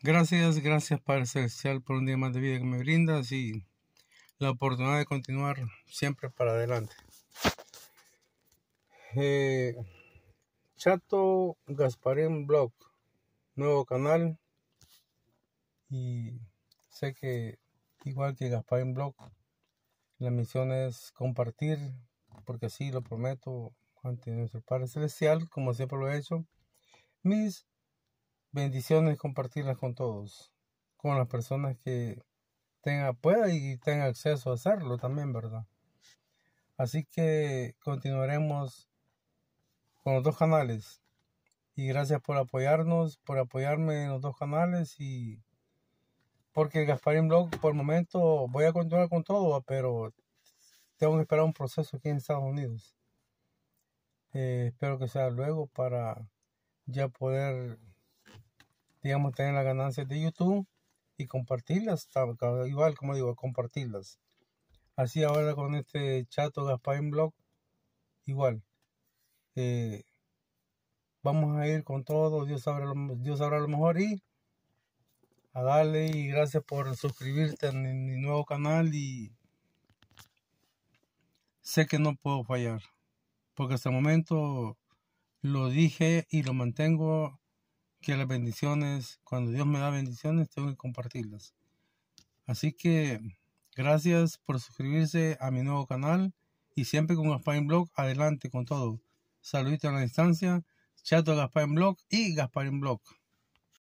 Gracias, gracias Padre Celestial por un día más de vida que me brindas y la oportunidad de continuar siempre para adelante. Eh, Chato Gasparín Blog, nuevo canal y sé que igual que Gasparín Blog, la misión es compartir, porque sí, lo prometo ante nuestro Padre Celestial, como siempre lo he hecho, mis bendiciones compartirlas con todos, con las personas que tengan, pueda y tengan acceso a hacerlo también, ¿verdad? Así que continuaremos con los dos canales. Y gracias por apoyarnos, por apoyarme en los dos canales y porque el Gasparín Blog por el momento voy a continuar con todo, pero tengo que esperar un proceso aquí en Estados Unidos. Eh, espero que sea luego para ya poder digamos, tener las ganancias de YouTube y compartirlas, igual como digo, compartirlas. Así ahora con este chato en Blog, igual. Eh, vamos a ir con todo, Dios sabrá, lo, lo mejor y a darle y gracias por suscribirte a mi, mi nuevo canal y sé que no puedo fallar porque hasta el momento lo dije y lo mantengo que las bendiciones, cuando Dios me da bendiciones, tengo que compartirlas. Así que gracias por suscribirse a mi nuevo canal y siempre con en Blog, adelante con todo. saludos a la distancia, Chato en Blog y en Blog.